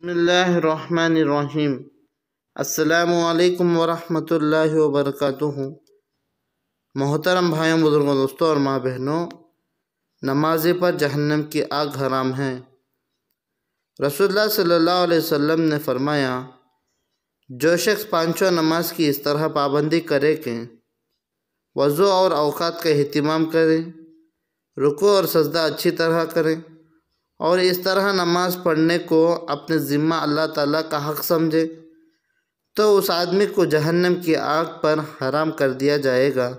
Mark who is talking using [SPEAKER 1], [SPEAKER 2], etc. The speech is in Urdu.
[SPEAKER 1] بسم اللہ الرحمن الرحیم السلام علیکم ورحمۃ اللہ وبرکاتہ محترم بھائیوں بزرگوں دوستوں اور ماں بہنوں نماز پر جہنم کی آگ حرام ہے رسول اللہ صلی اللہ علیہ وسلم نے فرمایا جو شخص پانچوں نماز کی اس طرح پابندی کرے کہ وضو اور اوقات کا اہتمام کریں رکو اور سجدہ اچھی طرح کریں اور اس طرح نماز پڑھنے کو اپنے ذمہ اللہ تعالیٰ کا حق سمجھے تو اس آدمی کو جہنم کی آگ پر حرام کر دیا جائے گا